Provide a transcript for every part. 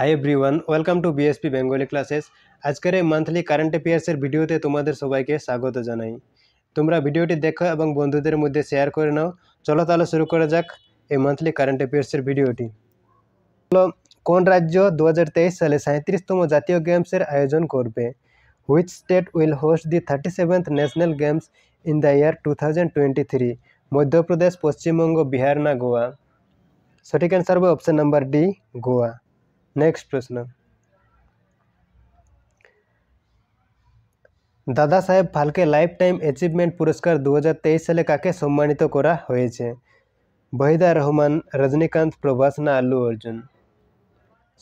High everyone welcome to BSP Bengali classes আজকের এই monthly current অ্যাফেয়ার্সের ভিডিওতে তোমাদের সবাইকে স্বাগত জানাই তোমরা ভিডিওটি দেখো এবং বন্ধুদের মধ্যে শেয়ার করে নাও চলো তাহলে শুরু করা যাক এই মান্থলি কারেন্ট অ্যাফেয়ার্সের ভিডিওটি হলো কোন রাজ্য দু সালে সাঁত্রিশতম জাতীয় গেমসের আয়োজন করবে which state will host the thirty seventh national games in the year two thousand twenty three Madhya Pradesh Paschimbanga Bihar না গোয়া সঠিক অ্যান্সার হবে option number D Goa next প্রশ্ন দাদা সাহেব ফালকে লাইফ টাইম অ্যাচিভমেন্ট পুরস্কার দু সালে কাকে সম্মানিত করা হয়েছে বহিদা রহমান রজনীকান্ত প্রভাস না আল্লু অর্জুন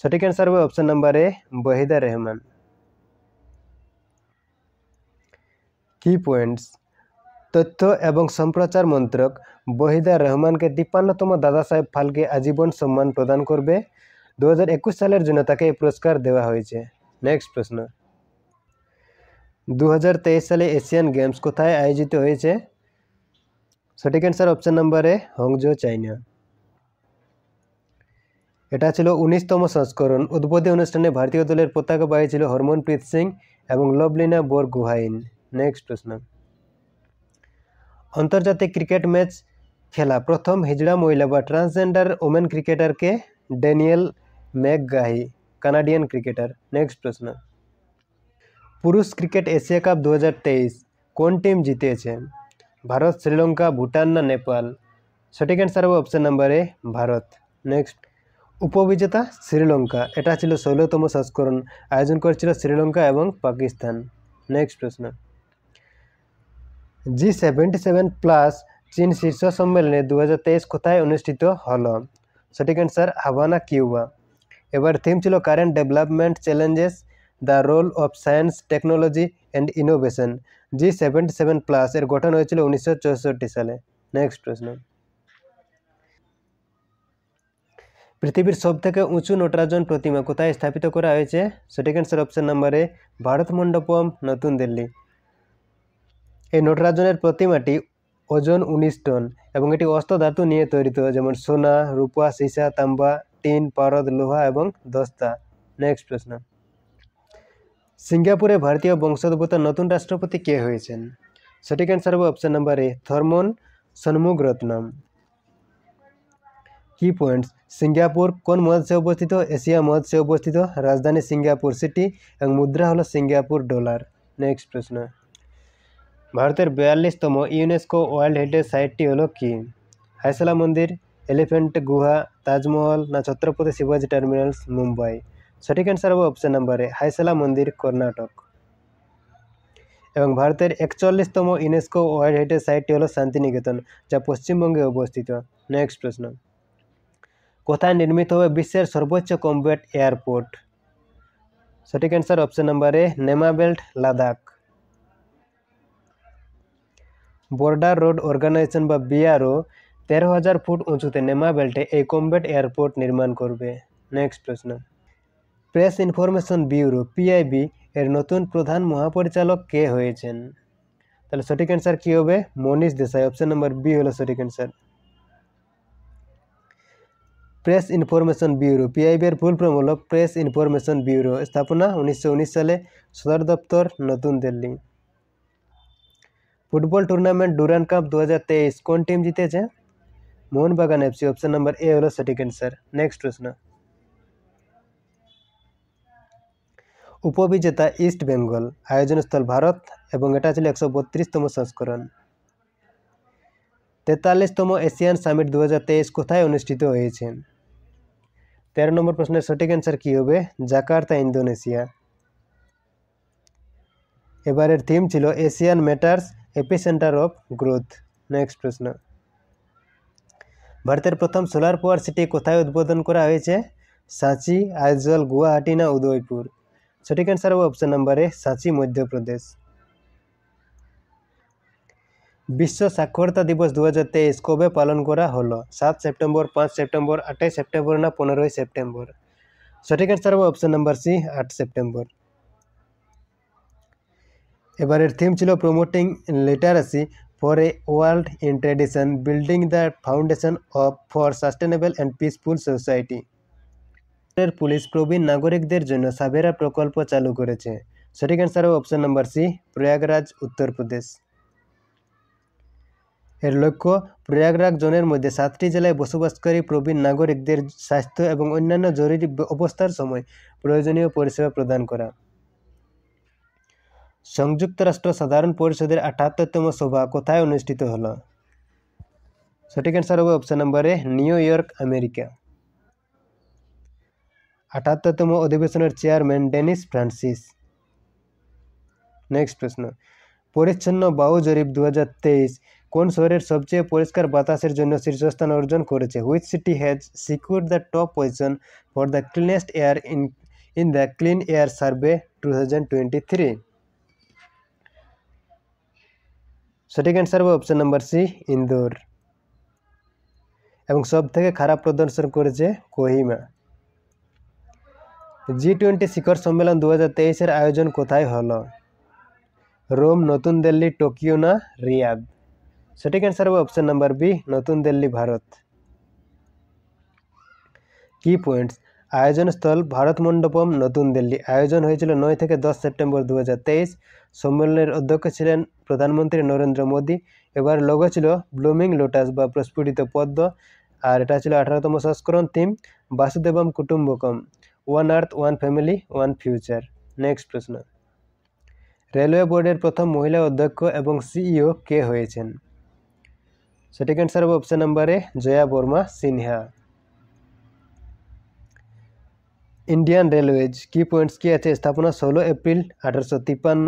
সঠিক অ্যান্সার হবে option number A Waheeda Rehman কি পয়েন্টস তথ্য এবং সম্প্রচার মন্ত্রক বহিদা রহমানকে তিপ্পান্নতম দাদা সাহেব ফালকে আজীবন সম্মান প্রদান করবে দু সালের জন্য তাকে এই পুরস্কার দেওয়া হয়েছে নেক্সট প্রশ্ন দু সালে এশিয়ান গেমস কোথায় আয়োজিত হয়েছে সঠিক অ্যান্সার অপশান নম্বরে হংজো চাইনা এটা ছিল উনিশতম সংস্করণ উদ্বোধী অনুষ্ঠানে ভারতীয় দলের বাহি ছিল হরমনপ্রীত সিং এবং লভলিনা গুহাইন নেক্সট প্রশ্ন আন্তর্জাতিক ক্রিকেট ম্যাচ খেলা প্রথম হিজড়া মহিলা বা ট্রান্সজেন্ডার ওমেন ক্রিকেটারকে Danielle McGahey Canadian cricketer next प्रश्न पुरुष क्रिकेट एशिया कप 2023 কোন টিম জিতেছে ভারত শ্রীলঙ্কা ভুটান না নেপাল সঠিক অ্যান্সার হবে option number A Bharat next উপবিজেতা শ্রীলঙ্কা এটা ছিল ষোলোতম সংস্করণ আয়োজন করেছিল শ্রীলঙ্কা এবং পাকিস্তান নেক্সট প্রশ্ন জি সেভেন্টি সেভেন প্লাস চীন শীর্ষ সম্মেলনে দু কোথায় অনুষ্ঠিত হল সঠিক অ্যান্সার হাবানা কিউবা এবার থিম ছিল current development challenges the role of science technology and innovation G seventy seven plus এর গঠন হয়েছিল উনিশশো সালে নেক্সট প্রশ্ন পৃথিবীর সব থেকে উঁচু নটরাজন প্রতিমা কোথায় স্থাপিত করা হয়েছে সঠিক অ্যান্সার অপশন নম্বরে ভারত মণ্ডপম নতুন দিল্লি এই নটরাজনের প্রতিমাটি ওজন উনিশ টন এবং এটি অস্ত্র ধাতু নিয়ে তৈরিত যেমন সোনা রূপা সীসা তাম্বা টিন পারদ লোহা এবং দস্তা নেক্সট প্রশ্ন সিঙ্গাপুরে ভারতীয় বংশোদ্ভূত নতুন রাষ্ট্রপতি কে হয়েছেন সঠিক অ্যান্সার হবে অপশন নাম্বার এ থর্মন সন্মুখ রত্নম কি পয়েন্টস সিঙ্গাপুর কোন মহাদেশে অবস্থিত এশিয়া মহাদেশে অবস্থিত রাজধানী সিঙ্গাপুর সিটি এবং মুদ্রা হলো সিঙ্গাপুর ডলার নেক্সট প্রশ্ন ভারতের বিয়াল্লিশতম ইউনেস্কো ওয়ার্ল্ড হেরিটেজ সাইটটি হলো কি হাইসালা মন্দির এলিফেন্ট গুহা তাজমহল না ছত্রপতি শিবাজী টার্মিনালস মুম্বাই সঠিক অ্যান্সার হবে নাম্বার নাম্বারে হাইসালা মন্দির কর্ণাটক এবং ভারতের একচল্লিশতম ইউনেস্কো ওয়ার্ল্ড হেরিটেজ সাইটটি হল শান্তিনিকেতন যা পশ্চিমবঙ্গে অবস্থিত নেক্সট প্রশ্ন কোথায় নির্মিত হবে বিশ্বের সর্বোচ্চ কম্ব্যাট এয়ারপোর্ট সঠিক অ্যান্সার অপশন নাম্বারে এ নেমাবেল্ট লাদাখ বর্ডার রোড অর্গানাইজেশন বা বিআরও তেরো হাজার ফুট উঁচুতে নেমা বেল্টে এই কম্বেট এয়ারপোর্ট নির্মাণ করবে নেক্সট প্রশ্ন প্রেস ইনফরমেশন ব্যুরো পিআইবি এর নতুন প্রধান মহাপরিচালক কে হয়েছেন তাহলে সঠিক অ্যান্সার কী হবে Manish Desai option number B হলো সঠিক অ্যান্সার প্রেস ইনফরমেশন ব্যুরো পিআইবির ফুল ফর্ম হল প্রেস ইনফরমেশন ব্যুরো স্থাপনা উনিশশো সালে সদর দপ্তর নতুন Delhi football tournament Durand cup দু হাজার তেইশ কোন টিম জিতেছে Mohun Bagan FC option number A হলো সঠিক অ্যান্সার নেক্সট প্রশ্ন উপবিজেতা ইস্ট বেঙ্গল আয়োজনস্থল ভারত এবং এটা ছিল একশো বত্রিশতম সংস্করণ তেতাল্লিশতম এশিয়ান সামিট দু হাজার কোথায় অনুষ্ঠিত হয়েছে তেরো নম্বর প্রশ্নের সঠিক অ্যান্সার কী হবে জাকার্তা ইন্দোনেশিয়া এবারের থিম ছিল Asian matters epicentre of growth next প্রশ্ন ভারতের প্রথম সোলার পাওয়ার সিটি কোথায় উদ্বোধন করা হয়েছে সাঁচি আইজল গুয়াহাটি না উদয়পুর সঠিক অ্যান্সার হবে অপশন নম্বর এ সাঁচি মধ্যপ্রদেশ বিশ্ব সাক্ষরতা দিবস দু হাজার তেইশ কবে পালন করা হলো সাত সেপ্টেম্বর পাঁচ সেপ্টেম্বর আঠাইশ সেপ্টেম্বর না পনেরোই সেপ্টেম্বর সঠিক অ্যান্সার হবে অপশন নাম্বার সি আট সেপ্টেম্বর এবারের থিম ছিল promoting literacy for a world in tradition, building the foundation of for sustainable and peaceful society. Police প্রবীণ নাগরিকদের জন্য সাবেরা প্রকল্প চালু করেছে সঠিক answer option number C Prayagraj Uttar Pradesh এর লক্ষ্য প্রয়াগরাজ জোনের মধ্যে সাতটি জেলায় বসবাসকারী প্রবীণ নাগরিকদের স্বাস্থ্য এবং অন্যান্য জরুরি অবস্থার সময় প্রয়োজনীয় পরিষেবা প্রদান করা সংযুক্ত রাষ্ট্র সাধারণ পরিষদের আঠাত্তরতম সভা কোথায় অনুষ্ঠিত হল সঠিক অ্যান্সার হবে অপশন নম্বরে নিউ ইয়র্ক আমেরিকা আটাত্তরতম অধিবেশনের চেয়ারম্যান ডেনিস ফ্রান্সিস নেক্সট প্রশ্ন পরিচ্ছন্ন বাউ জরিপ দু কোন শহরের সবচেয়ে পরিষ্কার বাতাসের জন্য শীর্ষস্থান অর্জন করেছে which city has secure the top position for the cleanest air in in the clean air survey two thousand twenty three সঠিক आंसर है ऑप्शन नंबर सी इंदौर एवं सबसे खराब प्रदर्शन করেছে কোহিমা জি20 शिखर सम्मेलन 2023 এর আয়োজন কোথায় হলো রোম নতুন দিল্লি টোকিও না রিয়াদ সঠিক आंसर है ऑप्शन नंबर बी নতুন দিল্লি ভারত কি পয়েন্টস আয়োজনস্থল ভারত মণ্ডপম নতুন দিল্লি আয়োজন হয়েছিল নয় থেকে দশ সেপ্টেম্বর দু সম্মেলনের অধ্যক্ষ ছিলেন প্রধানমন্ত্রী নরেন্দ্র মোদী এবার লোগো ছিল ব্লুমিং লোটাস বা প্রস্ফুটিত পদ্ম আর এটা ছিল আঠারোতম সংস্করণ থিম বাসুদেবম Kutumbakam one earth one family one future next প্রশ্ন রেলওয়ে বোর্ডের প্রথম মহিলা অধ্যক্ষ এবং সিইও e কে হয়েছেন সঠিক অ্যান্সার হবে অপশান নাম্বারে জয়া বর্মা সিনহা ইন্ডিয়ান রেলওয়েজ কি পয়েন্টস কি আছে স্থাপনা ষোলো এপ্রিল আঠারোশো তিপ্পান্ন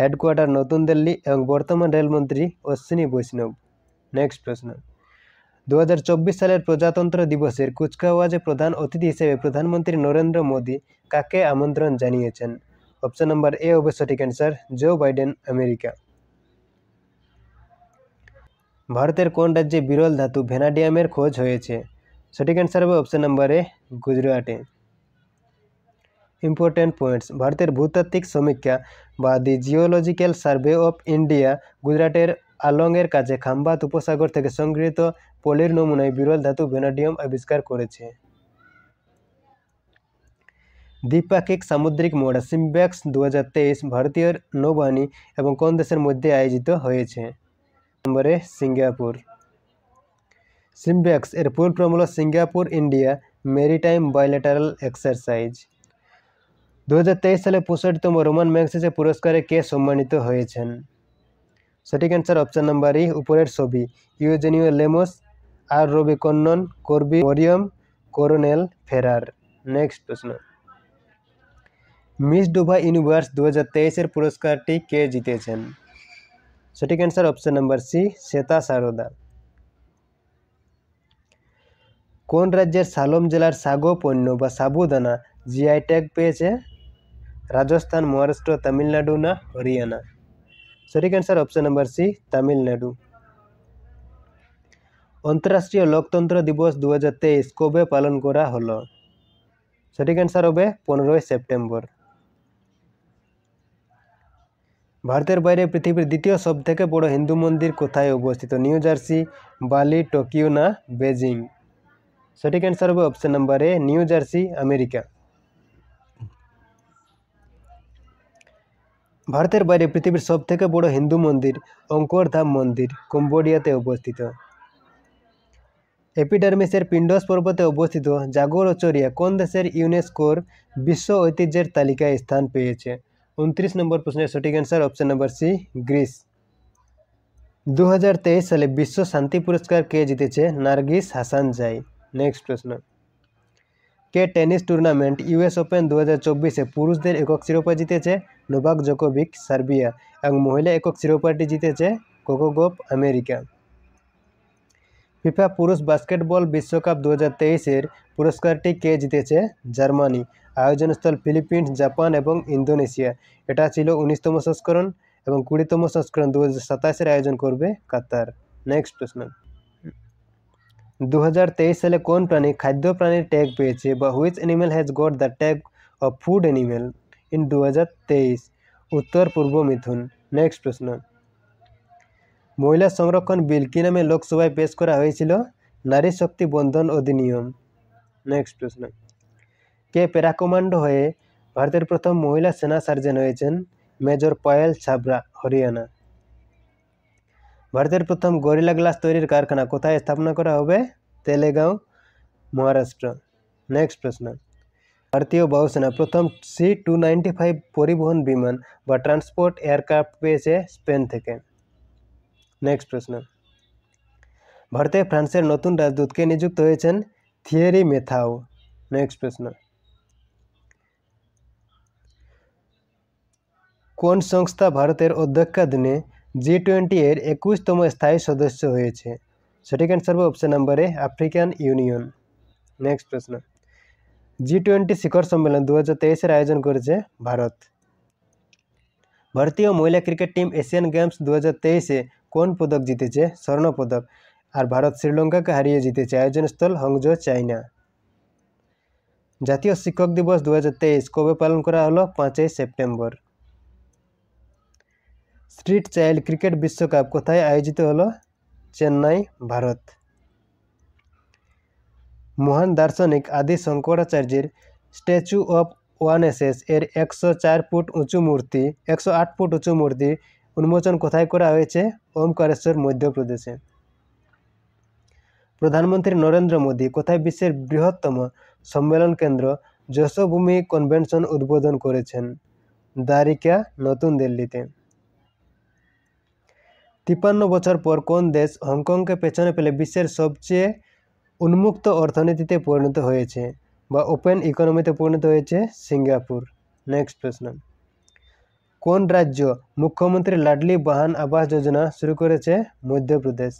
হেডকোয়ার্টার নতুন দিল্লি এবং বর্তমান রেলমন্ত্রী অশ্বিনী বৈষ্ণব নেক্সট প্রশ্ন দু সালের প্রজাতন্ত্র দিবসের কুচকাওয়াজে প্রধান অতিথি হিসেবে প্রধানমন্ত্রী নরেন্দ্র মোদী কাকে আমন্ত্রণ জানিয়েছেন অপশন নম্বর এ অবশ্য ঠিক অ্যান্সার জো বাইডেন আমেরিকা ভারতের কোন রাজ্যে বিরল ধাতু ভেনাডিয়ামের খোঁজ হয়েছে সঠিক অ্যান্সার হবে অপশন নম্বর এ গুজরাটে ইম্পর্ট্যান্ট পয়েন্টস ভারতের ভূতাত্ত্বিক সমীক্ষা বা the geological survey of India গুজরাটের আলংয়ের কাছে খাম্বাত উপসাগর থেকে সংগৃহীত পলির নমুনায় বিরল ধাতু ভেনাডিয়াম আবিষ্কার করেছে দ্বিপাক্ষিক সামুদ্রিক মোড়া সিম্ব্যাক্স দু ভারতীয় নৌবাহিনী এবং কোন দেশের মধ্যে আয়োজিত হয়েছে নম্বরে সিঙ্গাপুর সিম্ব্যাক্স এর পূর্ব প্রমূল Singapore India maritime bilateral exercise দু সালে পঁয়ষট্টিতম রোমান ম্যাগসেসে পুরস্কারে কে সম্মানিত হয়েছেন সঠিক অ্যান্সার অপশান নাম্বার ই উপরের ছবি ইউজেনিও লেমোস আর রবি কন্নন করবি মরিয়ম করোনেল ফেরার নেক্সট প্রশ্ন মিস ডুভা ইউনিভার্স দু হাজার পুরস্কারটি কে জিতেছেন সঠিক answer option number C Shweta Sharda কোন রাজ্যের সালম জেলার সাগো পণ্য বা সাবুদানা জিআই ট্যাগ পেয়েছে રાજસ્થાન મહારાષ્ટ્ર તમિલનાડુના હરિયાણા સરી answer option number C Tamil Nadu অন্তরাষ্ট্রীয় লোকতন্ত্র দিবস দু কবে পালন করা হলো সঠিক অ্যান্সার হবে পনেরোই সেপ্টেম্বর ভারতের বাইরে পৃথিবীর দ্বিতীয় সবথেকে বড় হিন্দু মন্দির কোথায় অবস্থিত নিউ জার্সি বালি টোকিও না বেজিং সঠিক অ্যান্সার হবে option number A New Jersey America ভারতের বাইরে পৃথিবীর সবথেকে বড় হিন্দু মন্দির অঙ্করধাম মন্দির কম্বোডিয়াতে অবস্থিত এপিডার্মিসের পিন্ডস পর্বতে অবস্থিত জাগর অচরিয়া কোন দেশের ইউনেস্কোর বিশ্ব ঐতিহ্যের তালিকায় স্থান পেয়েছে উনত্রিশ নম্বর প্রশ্নের সঠিক answer option number C Greece দু সালে বিশ্ব শান্তি পুরস্কার কে জিতেছে নার্গিস হাসান জাই নেক্সট প্রশ্ন কে টেনিস টুর্নামেন্ট ইউএস ওপেন দু চব্বিশে পুরুষদের একক শিরোপা জিতেছে নোভাক জোকোভিক সার্বিয়া এবং মহিলা একক শিরোপাটি জিতেছে কোকোগোপ আমেরিকা ফিফা পুরুষ বাস্কেটবল বিশ্বকাপ দু হাজার পুরস্কারটি কে জিতেছে জার্মানি আয়োজনস্থল ফিলিপিন্স জাপান এবং ইন্দোনেশিয়া এটা ছিল উনিশতম সংস্করণ এবং কুড়িতম সংস্করণ দু হাজার আয়োজন করবে কাতার নেক্সট প্রশ্ন দু সালে কোন প্রাণী খাদ্য প্রাণীর ট্যাগ পেয়েছে বা which animal has got the tag of food animal in দু উত্তর পূর্ব মিথুন নেক্সট প্রশ্ন মহিলা সংরক্ষণ বিল কী নামে লোকসভায় পেশ করা হয়েছিল নারী শক্তি বন্ধন অধিনিয়ম নেক্সট প্রশ্ন কে প্যারাকমান্ড হয়ে ভারতের প্রথম মহিলা সেনা সার্জন হয়েছেন মেজর পায়েল ছাবরা হরিয়ানা ভরতের প্রথম গোরিলা গ্লাস তৈরির কারখানা কোথায় স্থাপন করা হবে তেলেগাঁও মহারাষ্ট্র नेक्स्ट प्रश्न भारतीय वायुसेना प्रथम सी 295 পরিবহন বিমান বা ট্রান্সপোর্ট এয়ার কার্পেজে স্পেন থেকে नेक्स्ट प्रश्न ভারতে ফ্রান্সের নতুন রাষ্ট্রদূত কে নিযুক্ত হয়েছে থিয়েরি মেথাও नेक्स्ट प्रश्न কোন সংস্থা ভারতের অধ্যাপকের দিনে জি টোয়েন্টি এর একুশতম স্থায়ী সদস্য হয়েছে সঠিক অ্যান্সার হবে অপশন নাম্বারে আফ্রিকান ইউনিয়ন নেক্সট প্রশ্ন জি টোয়েন্টি শিখর সম্মেলন দু হাজার তেইশের আয়োজন করেছে ভারত ভারতীয় মহিলা ক্রিকেট টিম এশিয়ান গেমস দু হাজার তেইশে কোন পদক জিতেছে স্বর্ণ পদক আর ভারত শ্রীলঙ্কাকে হারিয়ে জিতেছে আয়োজনস্থল হংজো চাইনা জাতীয় শিক্ষক দিবস দু কবে পালন করা হলো পাঁচই সেপ্টেম্বর স্ট্রিট চাইল্ড ক্রিকেট বিশ্বকাপ কোথায় আয়োজিত হলো চেন্নাই ভারত মহান দার্শনিক আদি শঙ্করাচার্যের স্ট্যাচু অফ ওয়ানেসেস এর একশো চার ফুট উঁচু মূর্তি একশো আট ফুট উঁচু মূর্তি উন্মোচন কোথায় করা হয়েছে ওমকারেশ্বর মধ্যপ্রদেশে প্রধানমন্ত্রী নরেন্দ্র মোদী কোথায় বিশ্বের বৃহত্তম সম্মেলন কেন্দ্র যশোভূমি কনভেনশন উদ্বোধন করেছেন দারিকা নতুন দিল্লিতে তিপ্পান্ন বছর পর কোন দেশ হংকংকে পেছনে পেলে বিশ্বের সবচেয়ে উন্মুক্ত অর্থনীতিতে পরিণত হয়েছে বা ওপেন ইকোনমিতে পরিণত হয়েছে সিঙ্গাপুর নেক্সট প্রশ্ন কোন রাজ্য মুখ্যমন্ত্রী লাডলি বাহান আবাস যোজনা শুরু করেছে মধ্যপ্রদেশ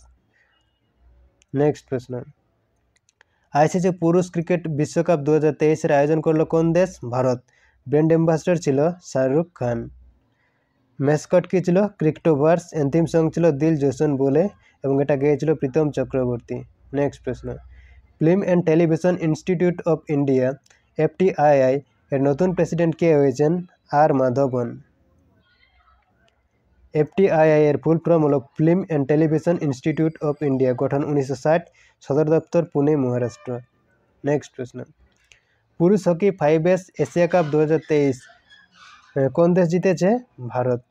নেক্সট প্রশ্ন আইসিসি পুরুষ ক্রিকেট বিশ্বকাপ দু হাজার তেইশের আয়োজন করলো কোন দেশ ভারত ব্র্যান্ড অ্যাম্বাসডর ছিল শাহরুখ খান ম্যাসকট কী ছিল ক্রিক্টোভার্স অ্যান্থিম সং ছিল দিল জোসন বলে এবং এটা গেয়েছিল প্রীতম চক্রবর্তী নেক্সট প্রশ্ন film and television institute of India FTII এর নতুন প্রেসিডেন্ট কে হয়েছেন আর মাধবন এফটিআইআই এর ফুল ফর্ম হল film and television institute of India গঠন উনিশশো সদর দপ্তর পুনে মহারাষ্ট্র নেক্সট প্রশ্ন পুরুষ hockey fives Asia cup দু হাজার তেইশ কোন দেশ জিতেছে ভারত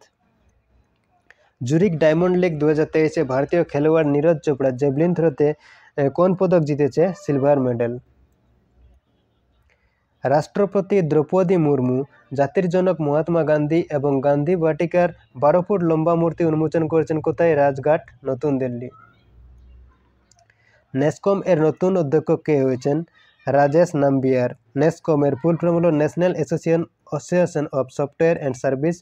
জুরিক ডায়মন্ড লিগ দু হাজার তেইশে ভারতীয় খেলোয়াড় নীরজ চোপড়া জেভলিন থ্রোতে কোন পদক জিতেছে সিলভার মেডেল রাষ্ট্রপতি দ্রৌপদী মুর্মু জাতির জনক মহাত্মা গান্ধী এবং গান্ধী বাটিকার বারো ফুট লম্বা মূর্তি উন্মোচন করেছেন কোথায় রাজঘাট নতুন দিল্লি নেসকম এর নতুন অধ্যক্ষ কে হয়েছেন রাজেশ নাম্বিয়ার নেসকমের ফুল ফর্ম হল national association association of software and service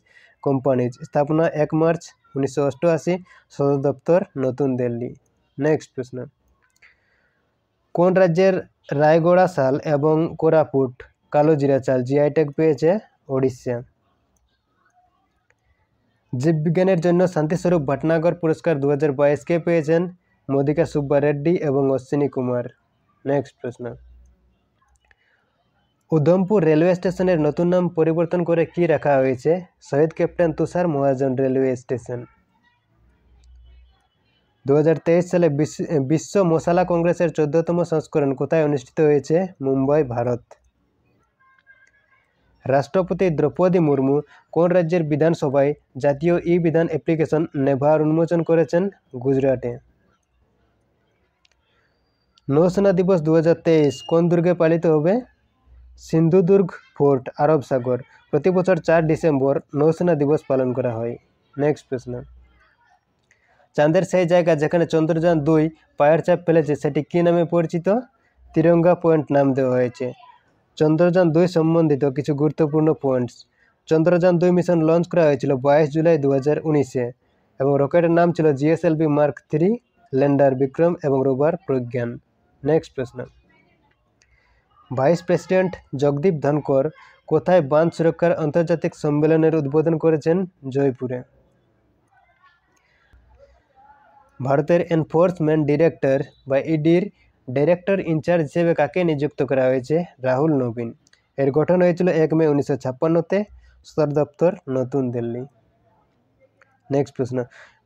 companies স্থাপনা এক মার্চ উনিশশো অষ্টআশি সদর দপ্তর নতুন দিল্লি নেক্সট প্রশ্ন কোন রাজ্যের রায়গড়া শাল এবং কোরাপুট কালোজিরা চাল জিআই ট্যাগ পেয়েছে ওড়িশা জীববিজ্ঞানের জন্য শান্তিস্বরূপ ভটনাগর পুরস্কার দু কে পেয়েছেন মোদিকা সুব্বা রেড্ডি এবং অশ্বিনী কুমার নেক্সট প্রশ্ন উধমপুর রেলওয়ে স্টেশনের নতুন নাম পরিবর্তন করে কি রাখা হয়েছে শহীদ captain Tushar Mahajan railway station দু সালে বিশ্ব মশালা কংগ্রেসের চোদ্দতম সংস্করণ কোথায় অনুষ্ঠিত হয়েছে মুম্বাই ভারত রাষ্ট্রপতি দ্রৌপদী মুর্মু কোন রাজ্যের বিধানসভায় জাতীয় ই বিধান অ্যাপ্লিকেশন নেভার উন্মোচন করেছেন গুজরাটে নৌসেনা দিবস দু কোন দুর্গে পালিত হবে সিন্ধুদুর্গ ফোর্ট আরব সাগর প্রতি বছর চার ডিসেম্বর নৌসেনা দিবস পালন করা হয় নেক্সট প্রশ্ন চাঁদের সেই জায়গা যেখানে চন্দ্রযান দুই পায়ের চাপ ফেলেছে সেটি কী নামে পরিচিত তিরঙ্গা পয়েন্ট নাম দেওয়া হয়েছে চন্দ্রযান দুই সম্বন্ধিত কিছু গুরুত্বপূর্ণ পয়েন্টস চন্দ্রযান দুই মিশন লঞ্চ করা হয়েছিল বাইশ জুলাই দু হাজার উনিশে এবং রকেটের নাম ছিল GSLV mark three lander Vikram এবং রোবার প্রজ্ঞান নেক্সট প্রশ্ন ভাইস প্রেসিডেন্ট জগদীপ ধনকর কোথায় বাঁধ সুরক্ষার আন্তর্জাতিক সম্মেলনের উদ্বোধন করেছেন জয়পুরে ভারতের এনফোর্সমেন্ট ডিরেক্টর বা ইডির ডিরেক্টর ইনচার্জ হিসেবে কাকে নিযুক্ত করা হয়েছে রাহুল নবীন এর গঠন হয়েছিল এক মে উনিশশো ছাপ্পান্নতে সদর দপ্তর নতুন দিল্লি নেক্সট প্রশ্ন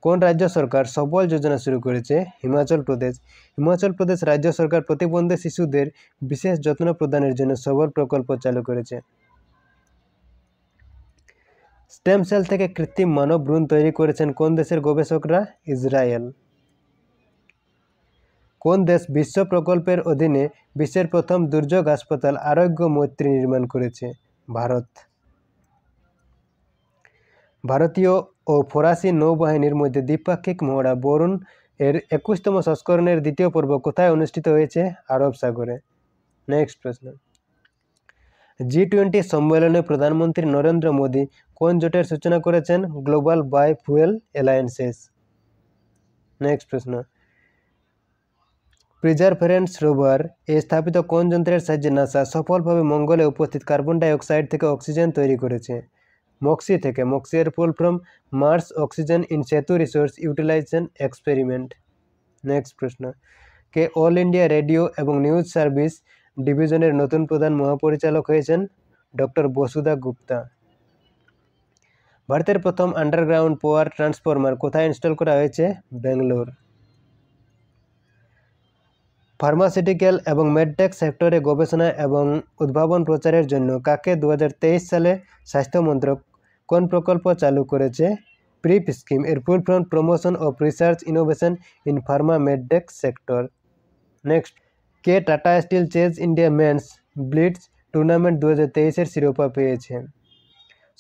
কোন রাজ্য সরকার সবল যোজনা শুরু করেছে হিমাচল প্রদেশ হিমাচল প্রদেশ রাজ্য সরকার প্রতিবন্ধী শিশুদের বিশেষ যত্ন প্রদানের জন্য সবল প্রকল্প চালু করেছে স্টেম সেল থেকে কৃত্রিম মানব ভ্রূণ তৈরি করেছেন কোন দেশের গবেষকরা ইসরায়েল কোন দেশ বিশ্ব প্রকল্পের অধীনে বিশ্বের প্রথম দুর্যোগ হাসপাতাল আরোগ্য মৈত্রী নির্মাণ করেছে ভারত ভারতীয় ও ফরাসি নৌবাহিনীর মধ্যে দ্বিপাক্ষিক মহড়া বরুণ এর একুশতম সংস্করণের দ্বিতীয় পর্ব কোথায় অনুষ্ঠিত হয়েছে আরব সাগরে নেক্সট প্রশ্ন জি টোয়েন্টি সম্মেলনে প্রধানমন্ত্রী নরেন্দ্র মোদী কোন জোটের সূচনা করেছেন global biofuel alliances next প্রশ্ন প্রিজারফেরেন্স রোভার এ স্থাপিত কোন যন্ত্রের সাহায্যে নাসা সফলভাবে মঙ্গলে উপস্থিত কার্বন ডাইঅক্সাইড থেকে অক্সিজেন তৈরি করেছে মক্সি থেকে মক্সি এর full form Mars oxygen in situ resource utilisation experiment next প্রশ্ন কে অল ইন্ডিয়া রেডিও এবং নিউজ সার্ভিস ডিভিশনের নতুন প্রধান মহাপরিচালক হয়েছেন ডক্টর বসুদা গুপ্তা ভারতের প্রথম আন্ডারগ্রাউন্ড পাওয়ার ট্রান্সফরমার কোথায় ইনস্টল করা হয়েছে ব্যাঙ্গালোর ফার্মাসিউটিক্যাল এবং মেডটেক সেক্টরে গবেষণা এবং উদ্ভাবন প্রচারের জন্য কাকে দু সালে স্বাস্থ্য মন্ত্রক কোন প্রকল্প চালু করেছে প্রিপ স্কিম এর full form promotion of research innovation in pharma medtech sector next কে Tata steel chess India men's blitz tournament দু হাজার তেইশের শিরোপা পেয়েছে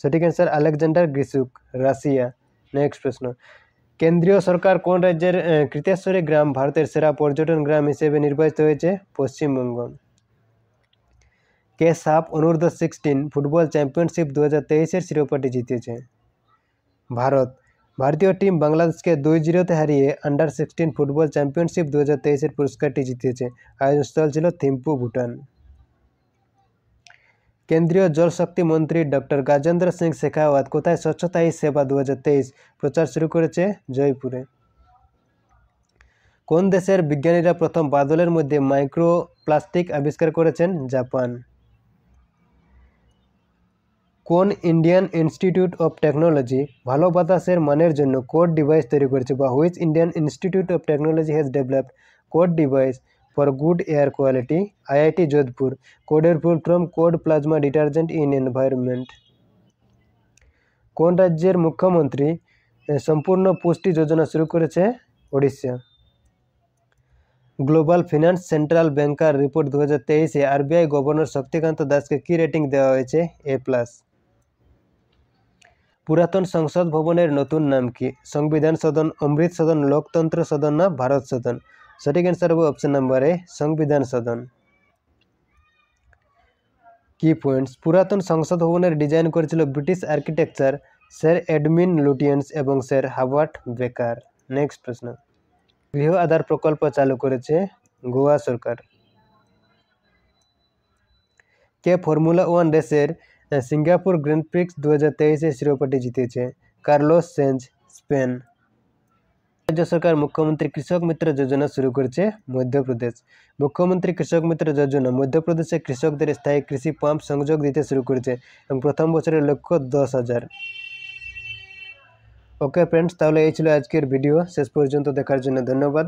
সঠিক answer Alexander Grischuk Russia next প্রশ্ন কেন্দ্রীয় সরকার কোন রাজ্যের কৃতেশ্বরী গ্রাম ভারতের সেরা পর্যটন গ্রাম হিসেবে নির্বাচিত হয়েছে পশ্চিমবঙ্গ কে সাপ অনূর্ধ্ব সিক্সটিন ফুটবল চ্যাম্পিয়নশিপ দু হাজার তেইশের শিরোপাটি জিতেছে ভারত ভারতীয় টিম বাংলাদেশকে দুই জিরোতে হারিয়ে আন্ডার সিক্সটিন ফুটবল চ্যাম্পিয়নশিপ দু হাজার তেইশের পুরস্কারটি জিতেছে আয়োজনস্থল ছিল থিম্পু ভুটান কেন্দ্রীয় জলশক্তি মন্ত্রী ডক্টর গাজেন্দ্র সিং শেখাওয়াত কোথায় স্বচ্ছতা সেবা দু প্রচার শুরু করেছে জয়পুরে কোন দেশের বিজ্ঞানীরা প্রথম বাদলের মধ্যে মাইক্রো প্লাস্টিক আবিষ্কার করেছেন জাপান কোন ইন্ডিয়ান ইনস্টিটিউট অফ টেকনোলজি ভালো বাতাসের মানের জন্য কোড ডিভাইস তৈরি করেছে বা which Indian institute of technology has developed code device for good air quality IIT Jodhpur কোডের full form code plasma detergent in environment কোন রাজ্যের মুখ্যমন্ত্রী সম্পূর্ণ পুষ্টি যোজনা শুরু করেছে Odisha global finance central banker report দু হাজার তেইশে আরবিআই গভর্নর শক্তিকান্ত দাসকে কী রেটিং দেওয়া হয়েছে এ প্লাস পুরাতন সংসদ ভবনের নতুন নাম কি সংবিধান সদন অমৃত সদন লোকতন্ত্র সদন না ভারত সদন সঠিক অ্যান্সার হবে অপশন নাম্বার এ সংবিধান সদন কি পয়েন্টস পুরাতন সংসদ ভবনের ডিজাইন করেছিল British architecture sir Edwin Lutyens এবং স্যার হাওয়ার্ট বেকার নেক্সট প্রশ্ন গৃহ আধার প্রকল্প চালু করেছে গোয়া সরকার কে ফর্মুলা ওয়ান রেসের সিঙ্গাপুর গ্র্যান্ড প্রিক্স দু হাজার তেইশে শিরোপাটি জিতেছে কার্লোস সেঞ্জ স্পেন রাজ্য সরকার মুখ্যমন্ত্রী কৃষক মিত্র যোজনা শুরু করেছে মধ্যপ্রদেশ মুখ্যমন্ত্রী কৃষক মিত্র যোজনা মধ্যপ্রদেশে কৃষকদের স্থায়ী কৃষি পাম্প সংযোগ দিতে শুরু করেছে এবং প্রথম বছরের লক্ষ্য দশ হাজার ওকে ফ্রেন্ডস তাহলে এই ছিল আজকের ভিডিও শেষ পর্যন্ত দেখার জন্য ধন্যবাদ